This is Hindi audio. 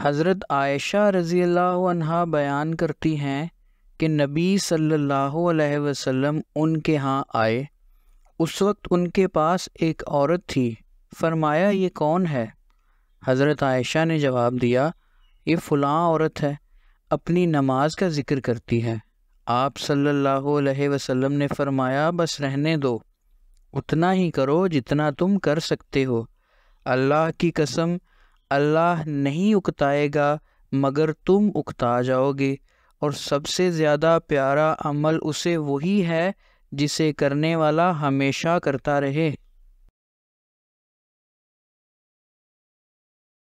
हज़रत आयशा रज़ी अल्लाह बयान करती हैं कि नबी सल्लल्लाहु अलैहि वसल्लम उनके यहाँ आए उस वक्त उनके पास एक औरत थी फरमाया ये कौन है हज़रत आयशा ने जवाब दिया ये फ़लाँ औरत है अपनी नमाज का ज़िक्र करती है आप सल्लल्लाहु अलैहि वसल्लम ने फरमाया बस रहने दो उतना ही करो जितना तुम कर सकते हो अल्लाह की कसम अल्लाह नहीं उकताएगा मगर तुम उकता जाओगे और सबसे ज़्यादा प्यारा अमल उसे वही है जिसे करने वाला हमेशा करता रहे